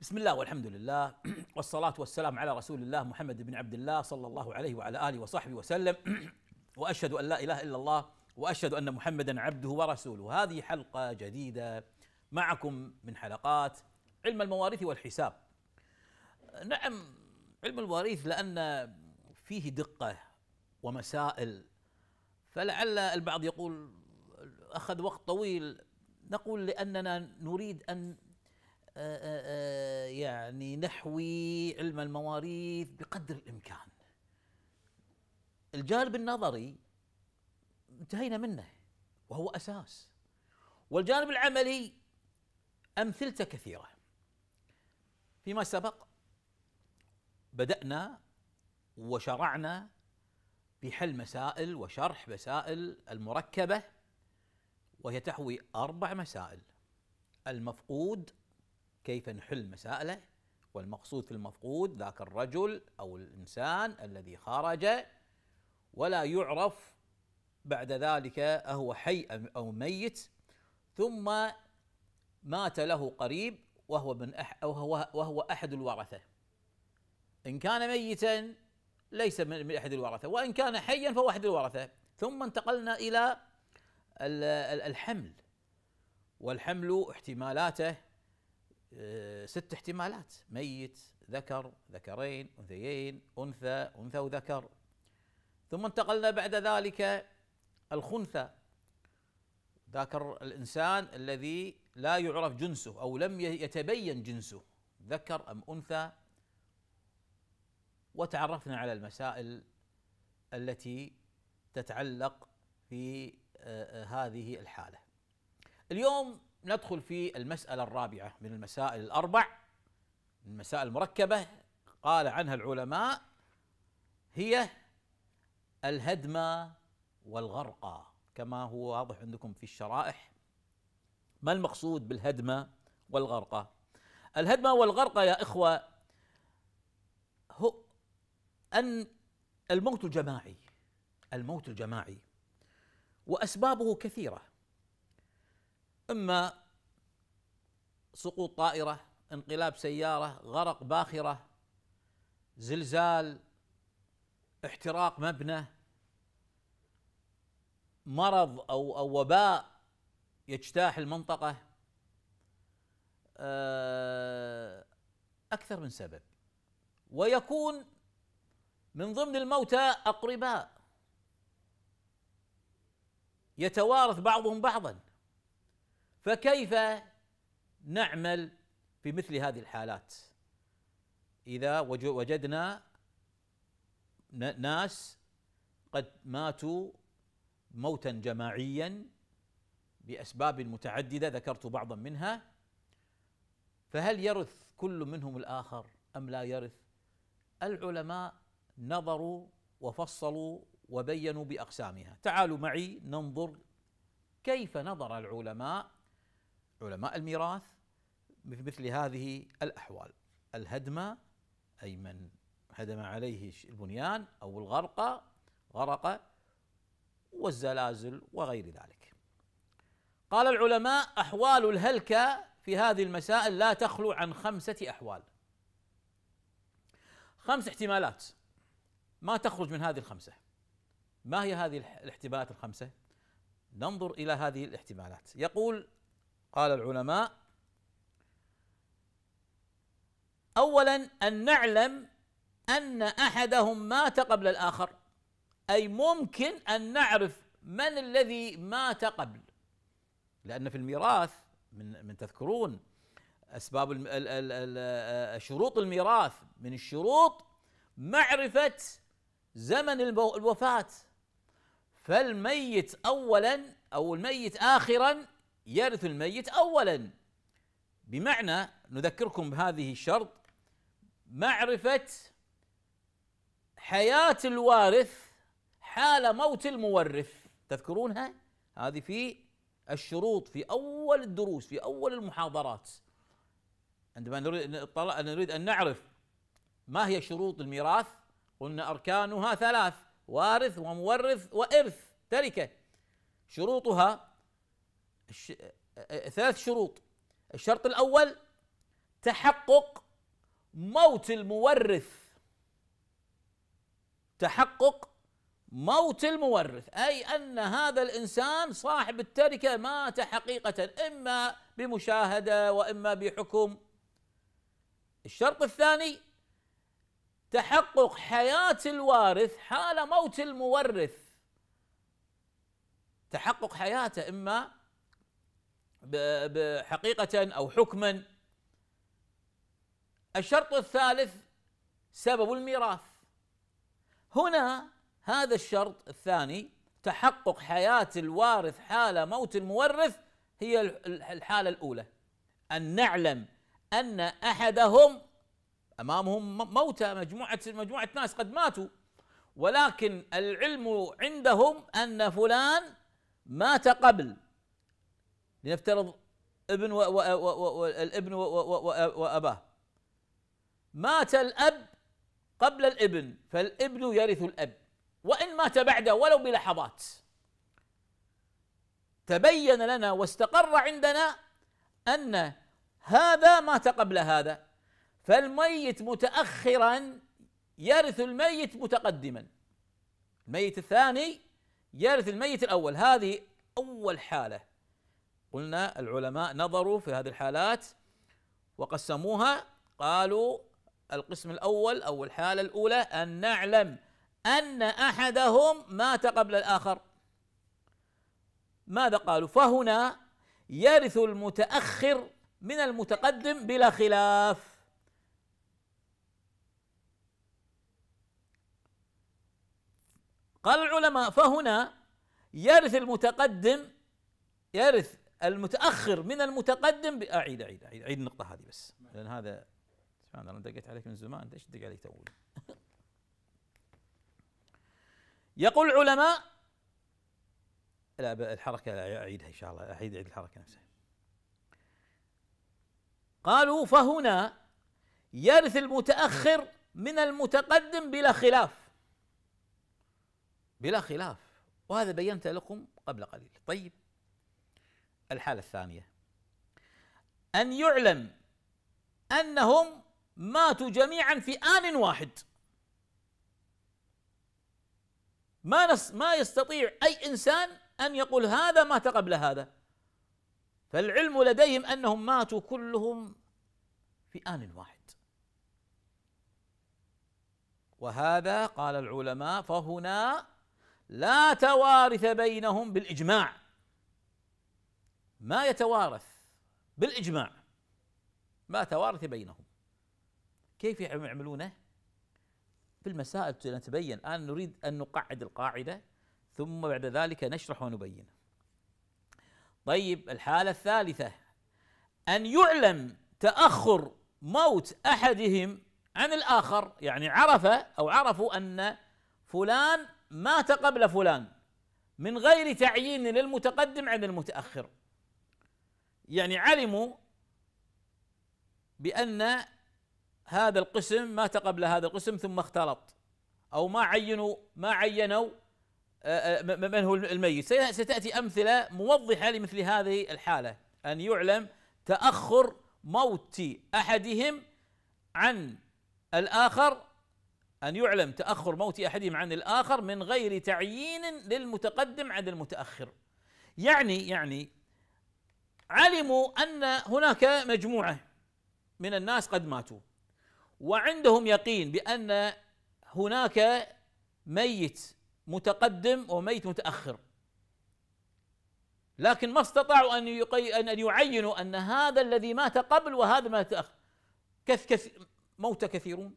بسم الله والحمد لله والصلاة والسلام على رسول الله محمد بن عبد الله صلى الله عليه وعلى آله وصحبه وسلم وأشهد أن لا إله إلا الله وأشهد أن محمدا عبده ورسوله هذه حلقة جديدة معكم من حلقات علم المواريث والحساب نعم علم المواريث لأن فيه دقة ومسائل فلعل البعض يقول أخذ وقت طويل نقول لأننا نريد أن آه، آه، آه، يعني نحوي علم المواريث بقدر الامكان. الجانب النظري انتهينا منه وهو اساس. والجانب العملي امثلته كثيره. فيما سبق بدانا وشرعنا بحل مسائل وشرح مسائل المركبه وهي تحوي اربع مسائل المفقود كيف نحل مسائله والمقصود في المفقود ذاك الرجل او الانسان الذي خرج ولا يعرف بعد ذلك اهو حي او ميت ثم مات له قريب وهو من أح وهو, وهو احد الورثه ان كان ميتا ليس من احد الورثه وان كان حيا فهو احد الورثه ثم انتقلنا الى الحمل والحمل احتمالاته آه، ست احتمالات ميت ذكر ذكرين انثيين انثى انثى وذكر ثم انتقلنا بعد ذلك الخنثى ذكر الانسان الذي لا يعرف جنسه او لم يتبين جنسه ذكر ام انثى وتعرفنا على المسائل التي تتعلق في آه، آه، هذه الحاله اليوم ندخل في المسألة الرابعة من المسائل الأربع المسائل المركبة قال عنها العلماء هي الهدم والغرقى كما هو واضح عندكم في الشرائح ما المقصود بالهدمة والغرقى الهدمة والغرقى يا إخوة هو أن الموت الجماعي الموت الجماعي وأسبابه كثيرة اما سقوط طائره انقلاب سياره غرق باخره زلزال احتراق مبنى مرض او او وباء يجتاح المنطقه آه، اكثر من سبب ويكون من ضمن الموتى اقرباء يتوارث بعضهم بعضا فكيف نعمل في مثل هذه الحالات اذا وجدنا ناس قد ماتوا موتا جماعيا باسباب متعدده ذكرت بعضا منها فهل يرث كل منهم الاخر ام لا يرث العلماء نظروا وفصلوا وبينوا باقسامها تعالوا معي ننظر كيف نظر العلماء علماء الميراث في مثل هذه الأحوال الهدم أي من هدم عليه البنيان أو الغرق غرق والزلازل وغير ذلك قال العلماء أحوال الهلكة في هذه المسائل لا تخلو عن خمسة أحوال خمس احتمالات ما تخرج من هذه الخمسة ما هي هذه الاحتمالات الخمسة؟ ننظر إلى هذه الاحتمالات يقول قال العلماء اولا ان نعلم ان احدهم مات قبل الاخر اي ممكن ان نعرف من الذي مات قبل لان في الميراث من من تذكرون اسباب شروط الميراث من الشروط معرفه زمن الوفاه فالميت اولا او الميت اخرا يرث الميت اولا بمعنى نذكركم بهذه الشرط معرفه حياه الوارث حال موت المورث تذكرونها هذه في الشروط في اول الدروس في اول المحاضرات عندما نريد ان نعرف ما هي شروط الميراث قلنا اركانها ثلاث وارث ومورث وارث تركه شروطها الش... ثلاث شروط الشرط الاول تحقق موت المورث تحقق موت المورث اي ان هذا الانسان صاحب التركه مات حقيقه اما بمشاهده واما بحكم الشرط الثاني تحقق حياه الوارث حال موت المورث تحقق حياته اما حقيقة أو حكما الشرط الثالث سبب الميراث هنا هذا الشرط الثاني تحقق حياة الوارث حال موت المورث هي الحالة الأولى أن نعلم أن أحدهم أمامهم موتى مجموعة مجموعة ناس قد ماتوا ولكن العلم عندهم أن فلان مات قبل لنفترض ابن والابن واباه مات الاب قبل الابن فالابن يرث الاب وان مات بعده ولو بلحظات تبين لنا واستقر عندنا ان هذا مات قبل هذا فالميت متاخرا يرث الميت متقدما الميت الثاني يرث الميت الاول هذه اول حاله قلنا العلماء نظروا في هذه الحالات وقسموها قالوا القسم الاول او الحاله الاولى ان نعلم ان احدهم مات قبل الاخر ماذا قالوا فهنا يرث المتاخر من المتقدم بلا خلاف قال العلماء فهنا يرث المتقدم يرث المتاخر من المتقدم اعيد آه، اعيد اعيد, أعيد النقطه هذه بس لان هذا سبحان الله دقيت عليك من زمان انت ايش تدق عليك تو يقول العلماء لا الحركه لا اعيدها ان شاء الله اعيد اعيد الحركه نفسها قالوا فهنا يرث المتاخر من المتقدم بلا خلاف بلا خلاف وهذا بينت لكم قبل قليل طيب الحالة الثانية أن يعلم أنهم ماتوا جميعا في آن واحد ما نس ما يستطيع أي إنسان أن يقول هذا مات قبل هذا فالعلم لديهم أنهم ماتوا كلهم في آن واحد وهذا قال العلماء فهنا لا توارث بينهم بالإجماع ما يتوارث بالاجماع ما توارث بينهم كيف يعملونه؟ في المسائل نتبين الان نريد ان نقعد القاعده ثم بعد ذلك نشرح ونبين. طيب الحاله الثالثه ان يعلم تاخر موت احدهم عن الاخر يعني عرف او عرفوا ان فلان مات قبل فلان من غير تعيين للمتقدم عن المتاخر يعني علموا بأن هذا القسم مات قبل هذا القسم ثم اختلط أو ما عينوا ما عينوا آه، آه، من هو الميت ستأتي أمثلة موضحة لمثل هذه الحالة أن يعلم تأخر موت أحدهم عن الآخر أن يعلم تأخر موت أحدهم عن الآخر من غير تعيين للمتقدم عن المتأخر يعني يعني علموا ان هناك مجموعه من الناس قد ماتوا وعندهم يقين بان هناك ميت متقدم وميت متاخر لكن ما استطاعوا ان يقي... ان يعينوا ان هذا الذي مات قبل وهذا مات تاخر كث كث موت كثيرون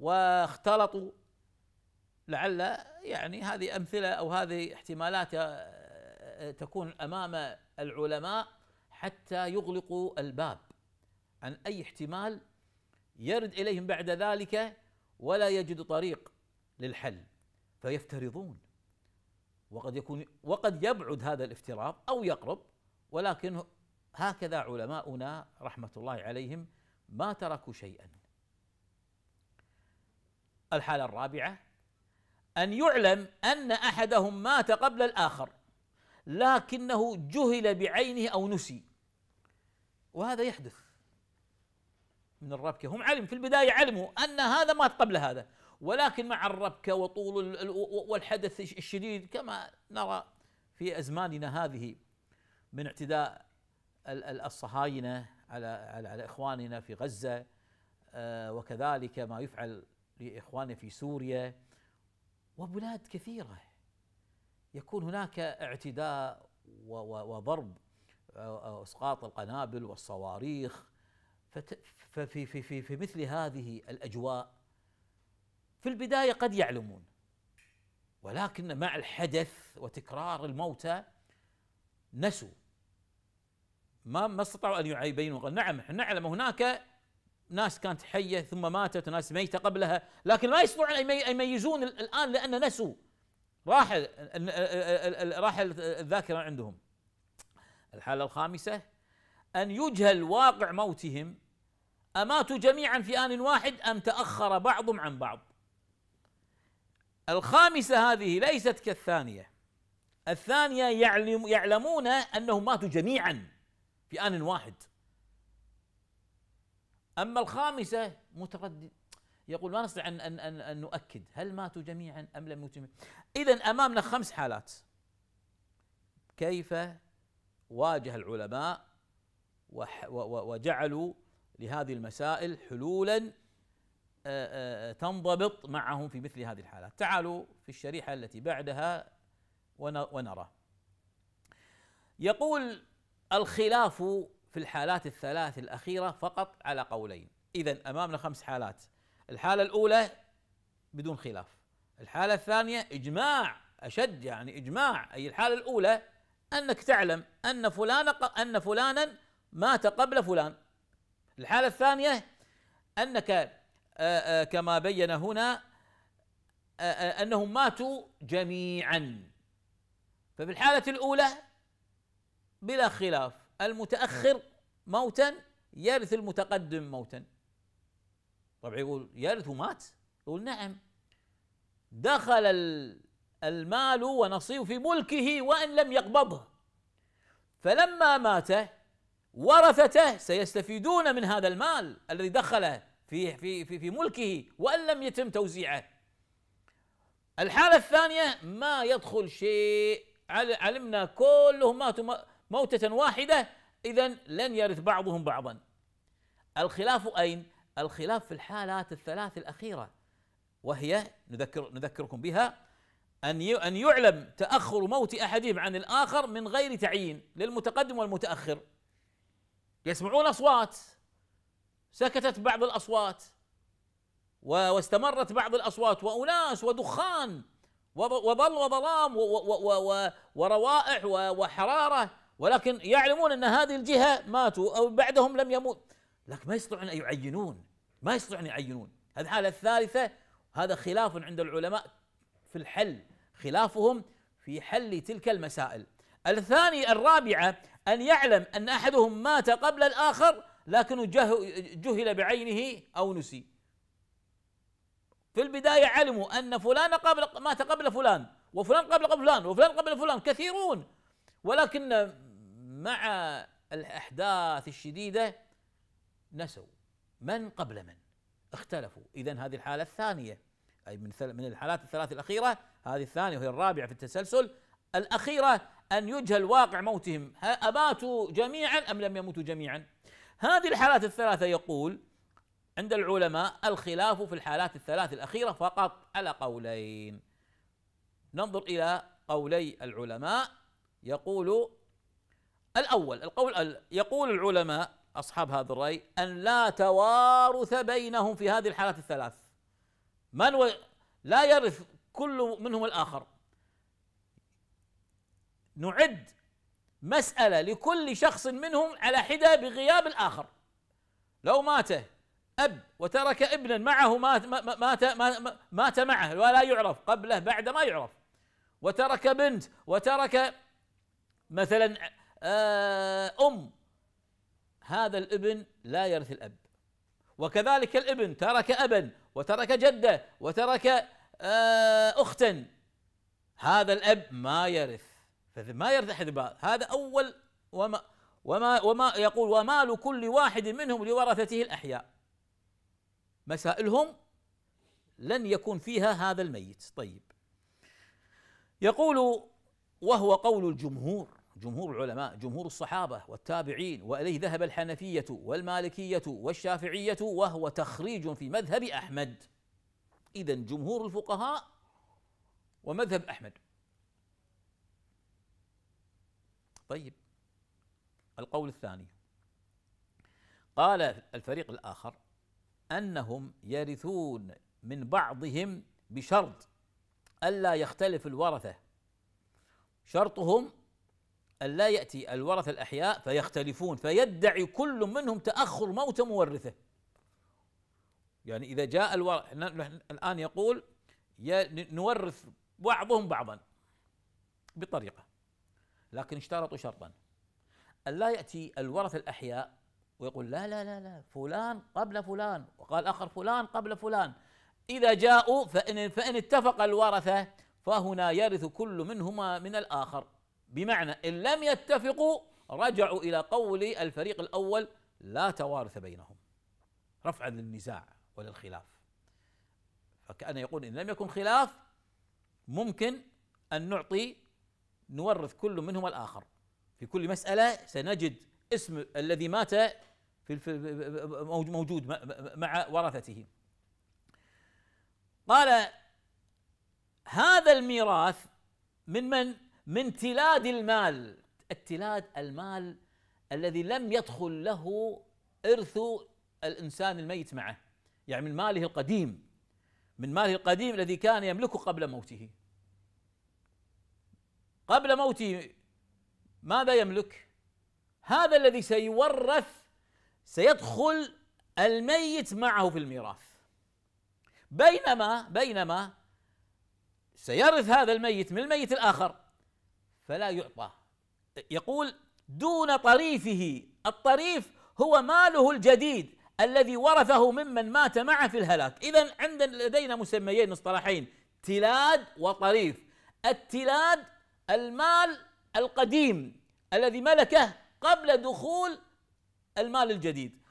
واختلطوا لعل يعني هذه امثله او هذه احتمالات تكون امام العلماء حتى يغلقوا الباب عن اي احتمال يرد اليهم بعد ذلك ولا يجد طريق للحل فيفترضون وقد يكون وقد يبعد هذا الافتراض او يقرب ولكن هكذا علماؤنا رحمه الله عليهم ما تركوا شيئا الحاله الرابعه ان يعلم ان احدهم مات قبل الاخر لكنه جهل بعينه أو نسي وهذا يحدث من الربكة هم علم في البداية علموا أن هذا مات قبل هذا ولكن مع الربكة وطول والحدث الشديد كما نرى في أزماننا هذه من اعتداء الصهاينة على على إخواننا في غزة آه، وكذلك ما يفعل لإخواننا في سوريا وبلاد كثيرة يكون هناك اعتداء وضرب آه، آه، اسقاط القنابل والصواريخ ففي في في في مثل هذه الاجواء في البدايه قد يعلمون ولكن مع الحدث وتكرار الموتى نسوا ما ما استطاعوا ان يبينوا نعم احنا نعلم هناك ناس كانت حيه ثم ماتت وناس ميته قبلها لكن ما يستطيعون ان يميزون الان لان نسوا راح راح الذاكره عندهم الحاله الخامسه ان يجهل واقع موتهم اماتوا جميعا في ان واحد ام تاخر بعضهم عن بعض الخامسه هذه ليست كالثانيه الثانيه يعلم يعلمون انهم ماتوا جميعا في ان واحد اما الخامسه متردد يقول ما نستطيع أن, أن, أن, أن نؤكد هل ماتوا جميعا أم لم يموتوا جميعا إذا أمامنا خمس حالات كيف واجه العلماء وجعلوا لهذه المسائل حلولا آه، آه، تنضبط معهم في مثل هذه الحالات تعالوا في الشريحة التي بعدها ونرى يقول الخلاف في الحالات الثلاث الأخيرة فقط على قولين إذا أمامنا خمس حالات الحالة الأولى بدون خلاف الحالة الثانية إجماع أشد يعني إجماع أي الحالة الأولى أنك تعلم أن فلان أن فلانا مات قبل فلان الحالة الثانية أنك آه، آه، كما بين هنا آه، أنهم ماتوا جميعا ففي الحالة الأولى بلا خلاف المتأخر موتا يرث المتقدم موتا طبعا يقول يرث ومات يقول نعم دخل المال ونصيب في ملكه وان لم يقبضه فلما مات ورثته سيستفيدون من هذا المال الذي دخله في في في, في ملكه وان لم يتم توزيعه الحاله الثانيه ما يدخل شيء علمنا كلهم ماتوا موته واحده اذا لن يرث بعضهم بعضا الخلاف اين الخلاف في الحالات الثلاث الأخيرة وهي نذكر نذكركم بها أن أن يعلم تأخر موت أحدهم عن الآخر من غير تعيين للمتقدم والمتأخر يسمعون أصوات سكتت بعض الأصوات واستمرت بعض الأصوات وأناس ودخان وظل وظلام وروائح وحرارة ولكن يعلمون أن هذه الجهة ماتوا أو بعدهم لم يموت لكن ما يستطيعون أن يعينون ما يستطيعون يعينون هذه الحالة الثالثة هذا خلاف عند العلماء في الحل خلافهم في حل تلك المسائل الثاني الرابعة أن يعلم أن أحدهم مات قبل الآخر لكنه جهل بعينه أو نسي في البداية علموا أن فلان قبل مات قبل فلان وفلان قبل قبل فلان وفلان قبل فلان كثيرون ولكن مع الأحداث الشديدة نسوا من قبل من اختلفوا إذا هذه الحالة الثانية أي من من الحالات الثلاث الأخيرة هذه الثانية وهي الرابعة في التسلسل الأخيرة أن يجهل واقع موتهم أماتوا جميعا أم لم يموتوا جميعا هذه الحالات الثلاثة يقول عند العلماء الخلاف في الحالات الثلاث الأخيرة فقط على قولين ننظر إلى قولي العلماء يقول الأول القول يقول العلماء أصحاب هذا الرأي أن لا توارث بينهم في هذه الحالات الثلاث من و... لا يرث كل منهم الآخر نعد مسألة لكل شخص منهم على حدة بغياب الآخر لو مات أب وترك ابنا معه مات مات مات, مات معه ولا يعرف قبله بعد ما يعرف وترك بنت وترك مثلا آه، أم هذا الابن لا يرث الاب وكذلك الابن ترك ابا وترك جده وترك آه، اختا هذا الاب ما يرث ما يرث احد هذا اول وما وما وما يقول ومال كل واحد منهم لورثته الاحياء مسائلهم لن يكون فيها هذا الميت طيب يقول وهو قول الجمهور جمهور العلماء جمهور الصحابة والتابعين وإليه ذهب الحنفية والمالكية والشافعية وهو تخريج في مذهب أحمد إذا جمهور الفقهاء ومذهب أحمد طيب القول الثاني قال الفريق الآخر أنهم يرثون من بعضهم بشرط ألا يختلف الورثة شرطهم ألا يأتي الورثة الأحياء فيختلفون فيدعي كل منهم تأخر موت مورثه يعني إذا جاء الورث الآن يقول نورث بعضهم بعضا بطريقة لكن اشترطوا شرطا ألا يأتي الورثة الأحياء ويقول لا لا لا لا فلان قبل فلان وقال آخر فلان قبل فلان إذا جاءوا فإن, فإن اتفق الورثة فهنا يرث كل منهما من الآخر بمعنى إن لم يتفقوا رجعوا إلى قول الفريق الأول لا توارث بينهم رفعا للنزاع وللخلاف فكأن يقول إن لم يكن خلاف ممكن أن نعطي نورث كل منهما الآخر في كل مسألة سنجد اسم الذي مات في موجود مع ورثته قال هذا الميراث من من من تلاد المال التلاد المال الذي لم يدخل له إرث الإنسان الميت معه يعني من ماله القديم من ماله القديم الذي كان يملكه قبل موته قبل موته ماذا يملك هذا الذي سيورث سيدخل الميت معه في الميراث بينما بينما سيرث هذا الميت من الميت الآخر فلا يعطى يقول دون طريفه الطريف هو ماله الجديد الذي ورثه ممن مات معه في الهلاك إذا عندنا لدينا مسميين مصطلحين تلاد وطريف التلاد المال القديم الذي ملكه قبل دخول المال الجديد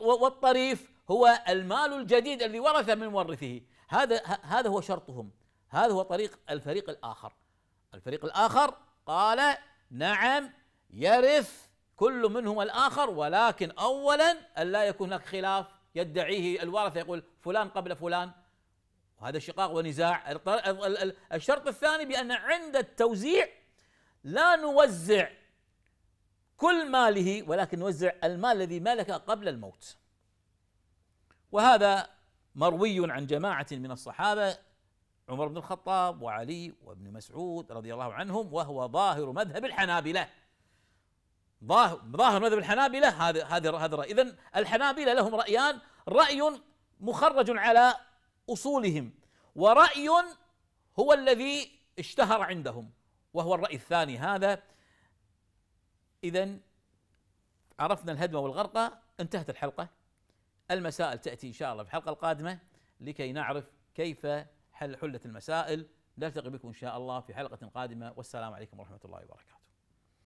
والطريف هو المال الجديد الذي ورثه من مورثه هذا هذا هو شرطهم هذا هو طريق الفريق الاخر الفريق الاخر قال نعم يرث كل منهما الآخر ولكن أولا ألا يكون هناك خلاف يدعيه الوارث يقول فلان قبل فلان وهذا شقاق ونزاع الشرط الثاني بأن عند التوزيع لا نوزع كل ماله ولكن نوزع المال الذي ملك قبل الموت وهذا مروي عن جماعة من الصحابة عمر بن الخطاب وعلي وابن مسعود رضي الله عنهم وهو ظاهر مذهب الحنابلة ظاهر مذهب الحنابلة هذا هذا هذا إذا الحنابلة لهم رأيان رأي مخرج على أصولهم ورأي هو الذي اشتهر عندهم وهو الرأي الثاني هذا إذا عرفنا الهدم والغرقة انتهت الحلقة المسائل تأتي إن شاء الله في الحلقة القادمة لكي نعرف كيف حل حلة المسائل نلتقي بكم إن شاء الله في حلقة قادمة والسلام عليكم ورحمة الله وبركاته